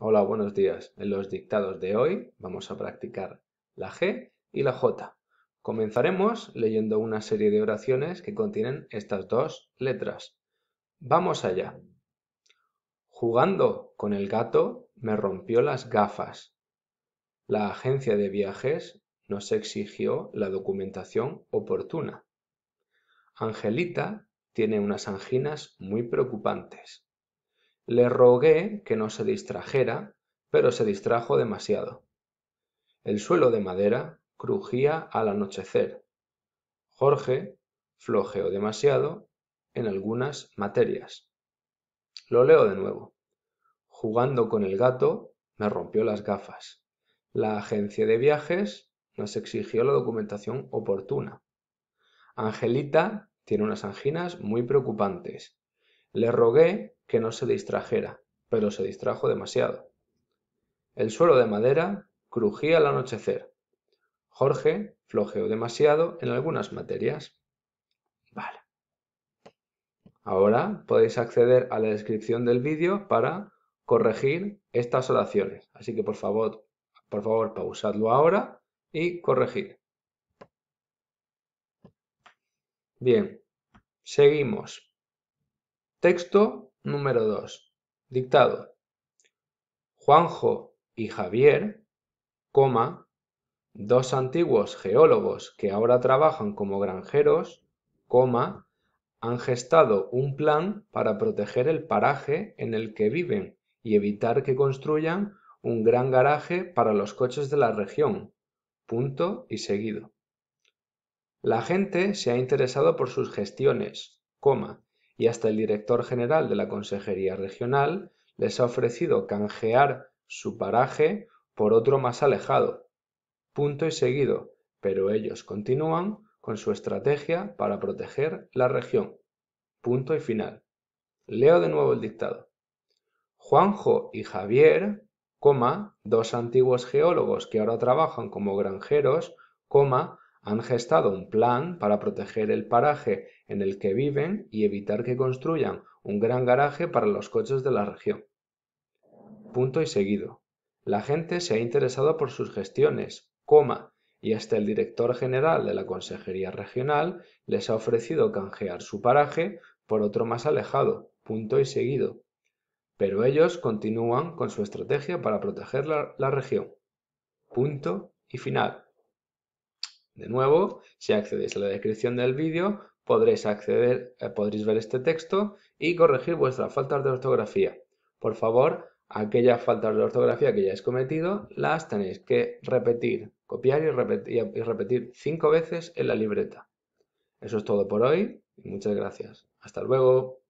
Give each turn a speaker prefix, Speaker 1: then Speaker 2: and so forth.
Speaker 1: Hola, buenos días. En los dictados de hoy vamos a practicar la G y la J. Comenzaremos leyendo una serie de oraciones que contienen estas dos letras. Vamos allá. Jugando con el gato me rompió las gafas. La agencia de viajes nos exigió la documentación oportuna. Angelita tiene unas anginas muy preocupantes. Le rogué que no se distrajera, pero se distrajo demasiado. El suelo de madera crujía al anochecer. Jorge flojeó demasiado en algunas materias. Lo leo de nuevo. Jugando con el gato, me rompió las gafas. La agencia de viajes nos exigió la documentación oportuna. Angelita tiene unas anginas muy preocupantes. Le rogué que no se distrajera, pero se distrajo demasiado. El suelo de madera crujía al anochecer. Jorge flojeó demasiado en algunas materias. Vale. Ahora podéis acceder a la descripción del vídeo para corregir estas oraciones. Así que por favor, por favor, pausadlo ahora y corregid. Bien, seguimos. Texto Número 2. Dictado. Juanjo y Javier, dos antiguos geólogos que ahora trabajan como granjeros, han gestado un plan para proteger el paraje en el que viven y evitar que construyan un gran garaje para los coches de la región. Punto y seguido. La gente se ha interesado por sus gestiones, y hasta el director general de la Consejería Regional les ha ofrecido canjear su paraje por otro más alejado. Punto y seguido, pero ellos continúan con su estrategia para proteger la región. Punto y final. Leo de nuevo el dictado. Juanjo y Javier, dos antiguos geólogos que ahora trabajan como granjeros, han gestado un plan para proteger el paraje en el que viven y evitar que construyan un gran garaje para los coches de la región. Punto y seguido. La gente se ha interesado por sus gestiones, coma, y hasta el director general de la Consejería Regional les ha ofrecido canjear su paraje por otro más alejado, punto y seguido. Pero ellos continúan con su estrategia para proteger la región. Punto y final. De nuevo, si accedéis a la descripción del vídeo, podréis acceder, eh, ver este texto y corregir vuestras faltas de ortografía. Por favor, aquellas faltas de ortografía que hayáis cometido, las tenéis que repetir, copiar y repetir, y repetir cinco veces en la libreta. Eso es todo por hoy y muchas gracias. Hasta luego.